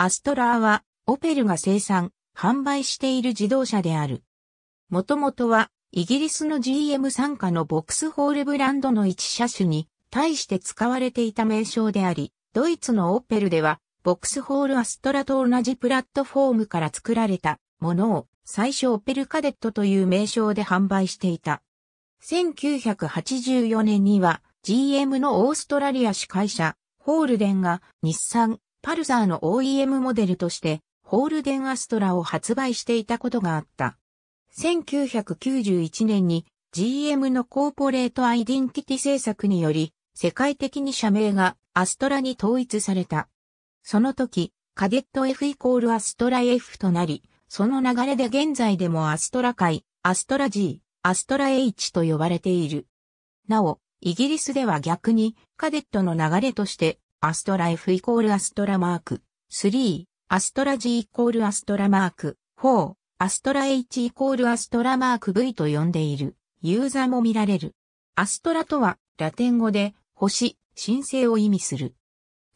アストラーは、オペルが生産、販売している自動車である。もともとは、イギリスの GM 参加のボックスホールブランドの一車種に対して使われていた名称であり、ドイツのオペルでは、ボックスホールアストラと同じプラットフォームから作られたものを最初オペルカデットという名称で販売していた。1984年には GM のオーストラリア司会社ホールデンが日産パルサーの OEM モデルとして、ホールデンアストラを発売していたことがあった。1991年に GM のコーポレートアイデンティティ政策により、世界的に社名がアストラに統一された。その時、カデット F イコールアストラ F となり、その流れで現在でもアストラ界、アストラ G、アストラ H と呼ばれている。なお、イギリスでは逆にカデットの流れとしてアストラ F イコールアストラマーク、3、アストラ G イコールアストラマーク、4、アストラ H イコールアストラマーク V と呼んでいる、ユーザーも見られる。アストラとは、ラテン語で、星、神聖を意味する。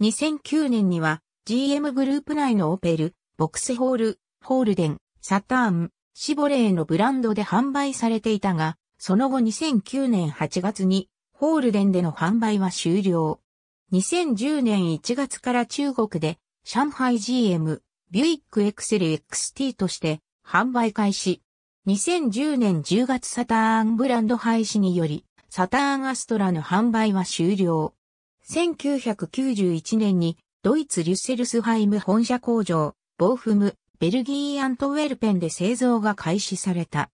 2009年には、GM グループ内のオペル、ボクスホール、ホールデン、サターン、シボレーのブランドで販売されていたが、その後2009年8月に、ホールデンでの販売は終了。2010年1月から中国で上海 GM ビュイックエクセル x t として販売開始。2010年10月サターンブランド廃止によりサターンアストラの販売は終了。1991年にドイツリュッセルスハイム本社工場ボーフムベルギーアントウェルペンで製造が開始された。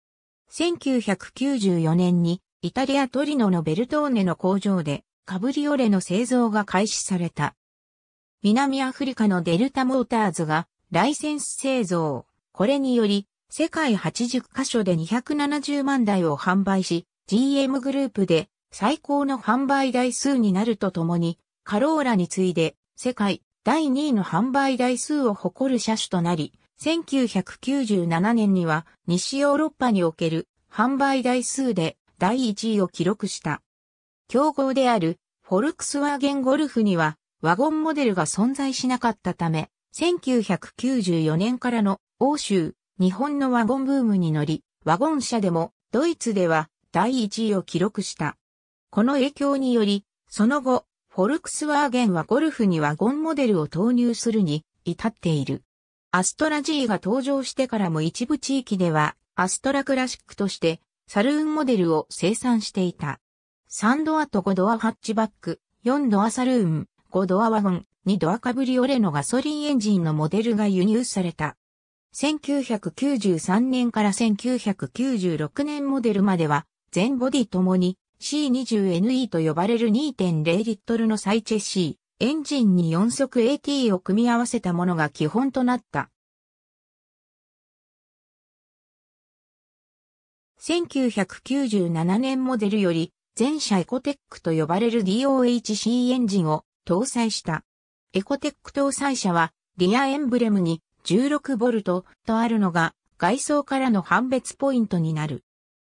1994年にイタリアトリノのベルトーネの工場でカブリオレの製造が開始された。南アフリカのデルタモーターズがライセンス製造。これにより、世界80カ所で270万台を販売し、GM グループで最高の販売台数になるとともに、カローラに次いで世界第2位の販売台数を誇る車種となり、1997年には西ヨーロッパにおける販売台数で第1位を記録した。競合であるフォルクスワーゲンゴルフにはワゴンモデルが存在しなかったため、1994年からの欧州、日本のワゴンブームに乗り、ワゴン車でもドイツでは第1位を記録した。この影響により、その後、フォルクスワーゲンはゴルフにワゴンモデルを投入するに至っている。アストラ G が登場してからも一部地域では、アストラクラシックとして、サルーンモデルを生産していた。3ドアと5ドアハッチバック、4ドアサルーン、5ドアワゴン、2ドアカブリオレのガソリンエンジンのモデルが輸入された。1993年から1996年モデルまでは、全ボディともに C20NE と呼ばれる2.0リットルのサイチェ C、エンジンに4速 AT を組み合わせたものが基本となった。1997年モデルより全車エコテックと呼ばれる DOHC エンジンを搭載した。エコテック搭載車はリアエンブレムに 16V とあるのが外装からの判別ポイントになる。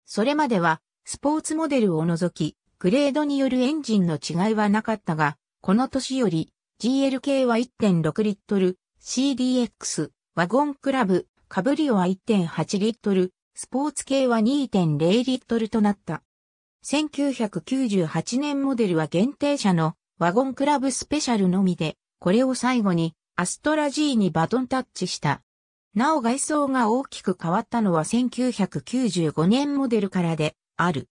それまではスポーツモデルを除きグレードによるエンジンの違いはなかったが、この年より GLK は1.6リットル、CDX、ワゴンクラブ、カブリオは1.8リットル、スポーツ系は2.0リットルとなった。1998年モデルは限定車のワゴンクラブスペシャルのみで、これを最後にアストラ G にバトンタッチした。なお外装が大きく変わったのは1995年モデルからである。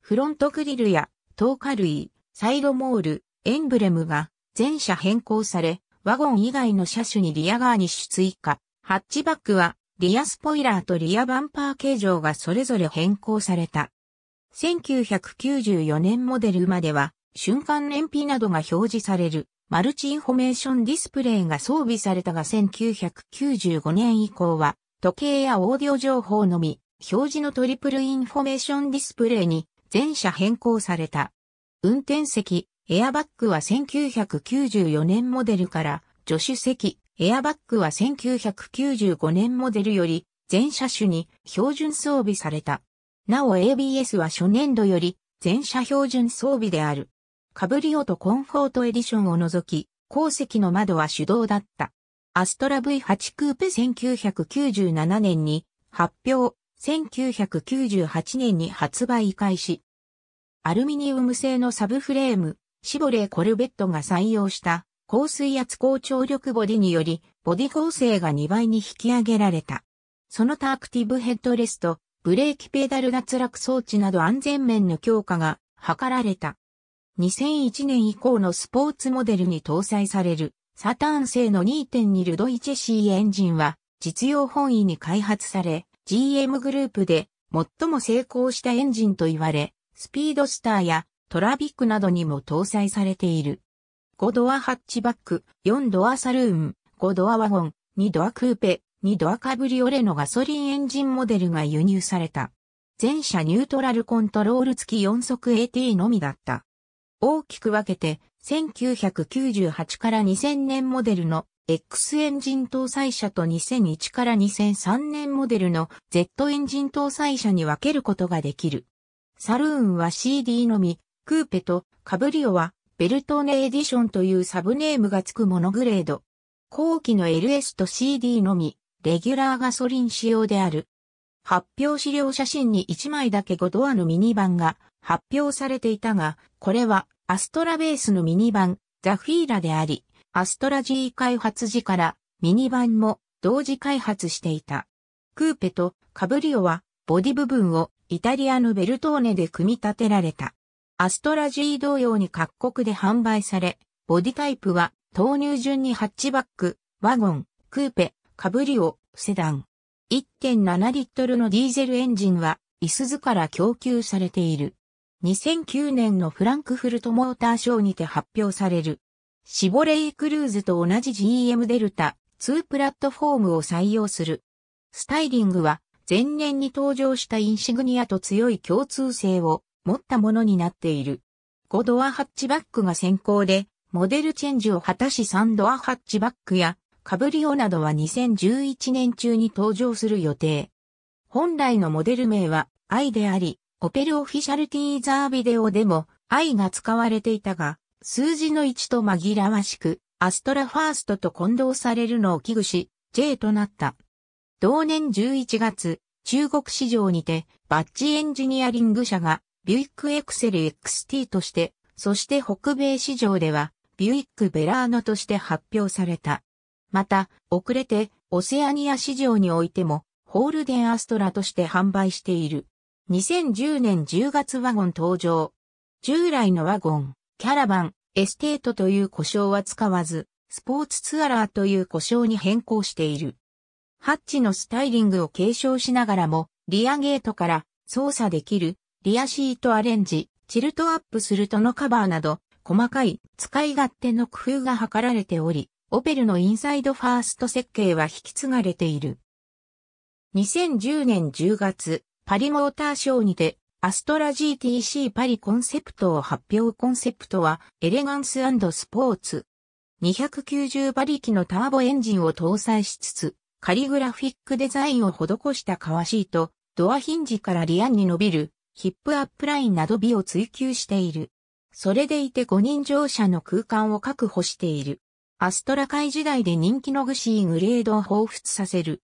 フロントグリルや灯火類、サイドモール、エンブレムが全車変更され、ワゴン以外の車種にリア側に出追加。ハッチバックはリアスポイラーとリアバンパー形状がそれぞれ変更された。1994年モデルまでは瞬間燃費などが表示されるマルチインフォメーションディスプレイが装備されたが1995年以降は時計やオーディオ情報のみ表示のトリプルインフォメーションディスプレイに全車変更された。運転席、エアバッグは1994年モデルから助手席、エアバッグは1995年モデルより全車種に標準装備された。なお ABS は初年度より全車標準装備である。カブリオとコンフォートエディションを除き、後席の窓は手動だった。アストラ V8 クーペ1997年に発表、1998年に発売開始。アルミニウム製のサブフレーム、シボレーコルベットが採用した高水圧高張力ボディにより、ボディ構成が2倍に引き上げられた。そのタアクティブヘッドレスト、ブレーキペダル脱落装置など安全面の強化が図られた。2001年以降のスポーツモデルに搭載されるサターン製の2.2ルドイチェシーエンジンは実用本位に開発され GM グループで最も成功したエンジンと言われスピードスターやトラビックなどにも搭載されている。5ドアハッチバック、4ドアサルーン、5ドアワゴン、2ドアクーペ、にドアカブリオレのガソリンエンジンモデルが輸入された。全車ニュートラルコントロール付き4速 AT のみだった。大きく分けて、1998から2000年モデルの X エンジン搭載車と2001から2003年モデルの Z エンジン搭載車に分けることができる。サルーンは CD のみ、クーペとカブリオはベルトーネエディションというサブネームが付くモノグレード。後期の LS と CD のみ、レギュラーガソリン仕様である。発表資料写真に1枚だけ5ドアのミニバンが発表されていたが、これはアストラベースのミニバン、ザフィーラであり、アストラ G 開発時からミニバンも同時開発していた。クーペとカブリオはボディ部分をイタリアのベルトーネで組み立てられた。アストラ G 同様に各国で販売され、ボディタイプは投入順にハッチバック、ワゴン、クーペ、カブリオ、セダン。1.7リットルのディーゼルエンジンは、イスズから供給されている。2009年のフランクフルトモーターショーにて発表される。シボレークルーズと同じ GM デルタ2プラットフォームを採用する。スタイリングは前年に登場したインシグニアと強い共通性を持ったものになっている。5ドアハッチバックが先行で、モデルチェンジを果たし3ドアハッチバックやカブリオなどは2011年中に登場する予定。本来のモデル名は i であり、オペルオフィシャルティーザービデオでも i が使われていたが、数字の1と紛らわしく、アストラファーストと混同されるのを危惧し、J となった。同年11月、中国市場にて、バッジエンジニアリング社が、ビュイックエクセル XT として、そして北米市場では、ビュイックベラーノとして発表された。また、遅れて、オセアニア市場においても、ホールデンアストラとして販売している。2010年10月ワゴン登場。従来のワゴン、キャラバン、エステートという故障は使わず、スポーツツアラーという故障に変更している。ハッチのスタイリングを継承しながらも、リアゲートから操作できる、リアシートアレンジ、チルトアップするとのカバーなど、細かい使い勝手の工夫が図られており、オペルのインサイドファースト設計は引き継がれている。2010年10月、パリモーターショーにて、アストラ GTC パリコンセプトを発表コンセプトは、エレガンススポーツ。290馬力のターボエンジンを搭載しつつ、カリグラフィックデザインを施したカワシート、ドアヒンジからリアンに伸びる、ヒップアップラインなど美を追求している。それでいて5人乗車の空間を確保している。アストラ界時代で人気のグシーグレードを彷彿させる。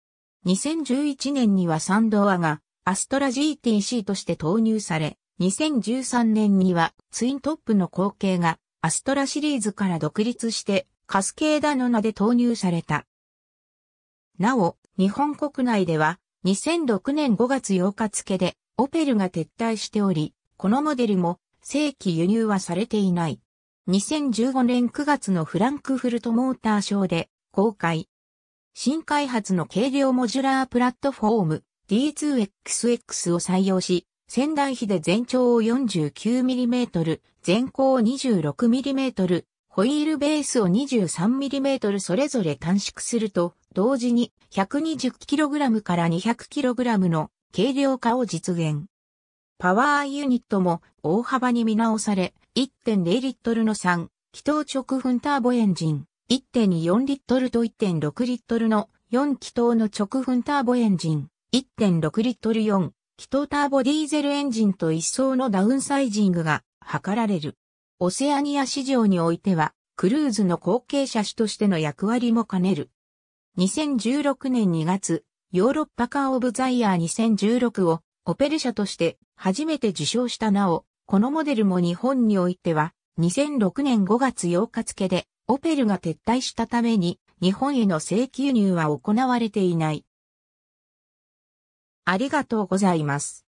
2011年にはサンドアがアストラ GTC として投入され、2013年にはツイントップの後継がアストラシリーズから独立してカスケーダの名で投入された。なお、日本国内では2006年5月8日付でオペルが撤退しており、このモデルも正規輸入はされていない。2015年9月のフランクフルトモーターショーで公開。新開発の軽量モジュラープラットフォーム D2XX を採用し、仙台比で全長を 49mm、全高 26mm、ホイールベースを 23mm それぞれ短縮すると、同時に 120kg から 200kg の軽量化を実現。パワーユニットも大幅に見直され、1.0リットルの3、気筒直噴ターボエンジン、1.4リットルと1.6リットルの4気筒の直噴ターボエンジン、1.6リットル4、気筒ターボディーゼルエンジンと一層のダウンサイジングが図られる。オセアニア市場においては、クルーズの後継車種としての役割も兼ねる。2016年2月、ヨーロッパカーオブザイヤー2016をオペル社として初めて受賞したなお、このモデルも日本においては、2006年5月8日付で、オペルが撤退したために、日本への正規輸入は行われていない。ありがとうございます。